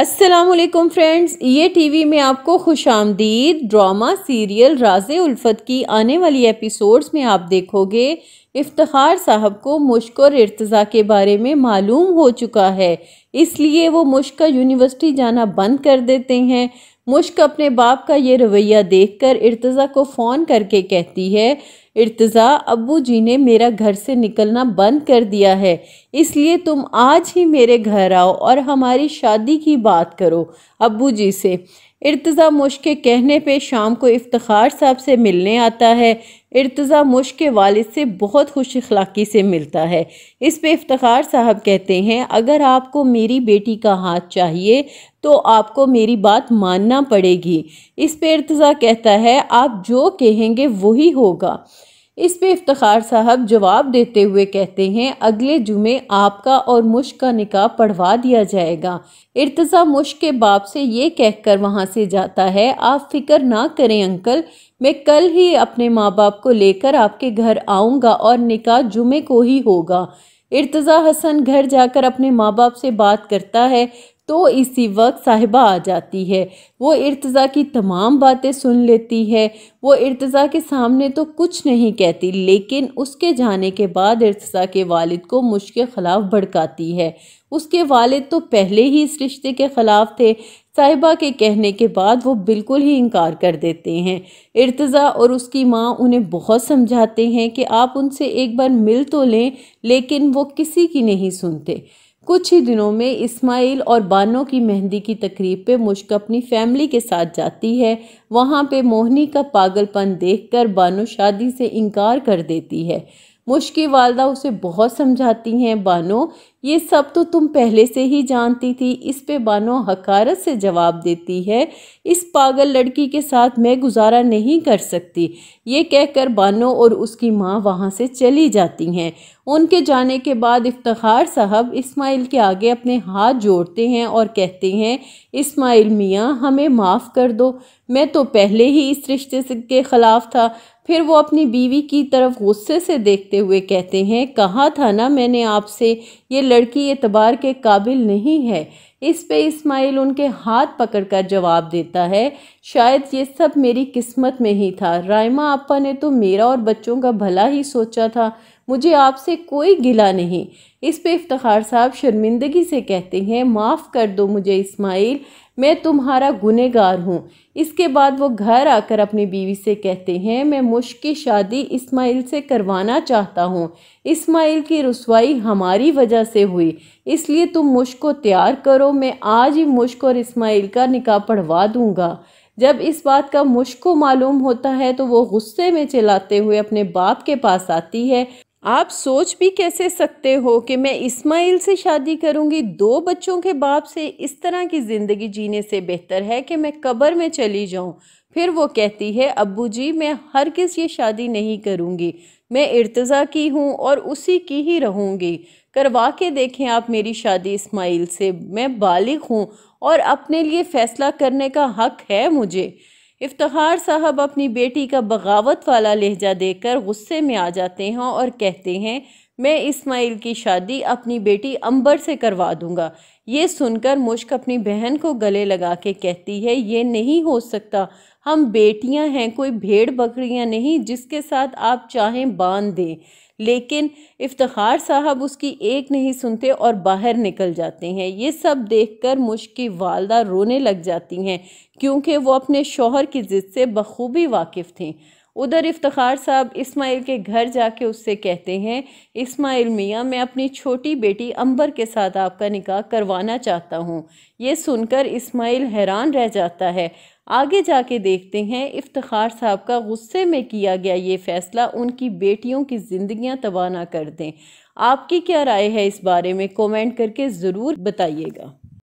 Aslam friends ये TV में आपको खुश आमदीद ड्रामा सीरियल राजे उल्फत की आने वाली एपिसोड्स में आप देखोगे इफ्तार साहब को मुश्क और इर्तज़ा के बारे में मालूम हो चुका है इसलिए वो मुश्क का यूनिवर्सिटी जाना बंद कर देते हैं मुश्क अपने बाप का ये रवैया देखकर इर्तज़ा को फ़ोन करके कहती है इर्तज़ा अबू जी ने मेरा घर से निकलना बंद कर दिया है इसलिए तुम आज ही मेरे घर आओ और हमारी शादी की बात करो अबू जी से इर्तज़ा मुश के कहने पे शाम को इफ्तार साहब से मिलने आता है इर्तज़ा मुश के वालिद से बहुत खुश अखलाक़ी से मिलता है इस पे इफ्तार साहब कहते हैं अगर आपको मेरी बेटी का हाथ चाहिए तो आपको मेरी बात मानना पड़ेगी इस पे इर्तज़ा कहता है आप जो कहेंगे वही होगा इस पे इफ्तार साहब जवाब देते हुए कहते हैं अगले जुमे आपका और मुश का निकाह पढ़वा दिया जाएगा इर्तज़ा मुश के बाप से ये कहकर वहाँ से जाता है आप फिक्र ना करें अंकल मैं कल ही अपने माँ बाप को लेकर आपके घर आऊँगा और निकाह जुमे को ही होगा इर्तज़ा हसन घर जाकर अपने माँ बाप से बात करता है तो इसी वक्त साहिबा आ जाती है वो इर्तज़ा की तमाम बातें सुन लेती है वो इर्तज़ा के सामने तो कुछ नहीं कहती लेकिन उसके जाने के बाद इर्तज़ा के वालिद को मुश्किल ख़िलाफ़ भड़काती है उसके वालिद तो पहले ही इस रिश्ते के ख़िलाफ़ थे साहिबा के कहने के बाद वो बिल्कुल ही इनकार कर देते हैं इर्तज़ा और उसकी माँ उन्हें बहुत समझाते हैं कि आप उनसे एक बार मिल तो लें लेकिन वो किसी की नहीं सुनते कुछ ही दिनों में इस्माइल और बानो की मेहंदी की तकरीब पे मुश्क अपनी फैमिली के साथ जाती है वहाँ पे मोहनी का पागलपन देखकर बानो शादी से इनकार कर देती है मुश्की वालदा उसे बहुत समझाती हैं बानो ये सब तो तुम पहले से ही जानती थी इस पे बानो हकारत से जवाब देती है इस पागल लड़की के साथ मैं गुजारा नहीं कर सकती ये कहकर बानो और उसकी माँ वहाँ से चली जाती हैं उनके जाने के बाद इफ्तार साहब इस्माइल के आगे अपने हाथ जोड़ते हैं और कहते हैं इस्माइल मियाँ हमें माफ़ कर दो मैं तो पहले ही इस रिश्ते के ख़िलाफ़ था फिर वो अपनी बीवी की तरफ गुस्से से देखते हुए कहते हैं कहा था ना मैंने आपसे ये लड़की एतबार के काबिल नहीं है इस पे इस्माइल उनके हाथ पकड़कर जवाब देता है शायद ये सब मेरी किस्मत में ही था रायमा आपा ने तो मेरा और बच्चों का भला ही सोचा था मुझे आपसे कोई गिला नहीं इस पे इफ्तार साहब शर्मिंदगी से कहते हैं माफ़ कर दो मुझे इस्माइल मैं तुम्हारा गुनहगार हूँ इसके बाद वो घर आकर अपनी बीवी से कहते हैं मैं मुश्क की शादी इस्माइल से करवाना चाहता हूँ इस्माइल की रसवाई हमारी वजह से हुई इसलिए तुम मुश्क को तैयार करो मैं आज ही मुश्क और इस्माइल का निका पढ़वा दूँगा जब इस बात का मुश्को मालूम होता है तो वो गुस्से में चलाते हुए अपने बाप के पास आती है आप सोच भी कैसे सकते हो कि मैं इस्माइल से शादी करूंगी दो बच्चों के बाप से इस तरह की ज़िंदगी जीने से बेहतर है कि मैं कब्र में चली जाऊं फिर वो कहती है अबू जी मैं हर किस ये शादी नहीं करूंगी मैं इर्तज़ा की हूँ और उसी की ही रहूँगी करवा के देखें आप मेरी शादी इस्माइल से मैं बालिग हूँ और अपने लिए फ़ैसला करने का हक है मुझे इफ्तार साहब अपनी बेटी का बगावत वाला लहजा देखकर गुस्से में आ जाते हैं और कहते हैं मैं इस्माइल की शादी अपनी बेटी अंबर से करवा दूंगा ये सुनकर मुश्क अपनी बहन को गले लगा के कहती है ये नहीं हो सकता हम बेटियां हैं कोई भेड़ बकरियां नहीं जिसके साथ आप चाहें बांध दें लेकिन इफ्तार साहब उसकी एक नहीं सुनते और बाहर निकल जाते हैं ये सब देखकर कर की वालदा रोने लग जाती हैं क्योंकि वो अपने शोहर की ज़िद से बखूबी वाकिफ़ थीं उधर इफ्तार साहब इस्माइल के घर जाके उससे कहते हैं इस्माइल मियाँ मैं अपनी छोटी बेटी अंबर के साथ आपका निकाह करवाना चाहता हूँ ये सुनकर इस्माइल हैरान रह जाता है आगे जाके देखते हैं इफ्तार साहब का गुस्से में किया गया ये फ़ैसला उनकी बेटियों की ज़िंदियाँ तबाह कर दें आपकी क्या राय है इस बारे में कॉमेंट करके ज़रूर बताइएगा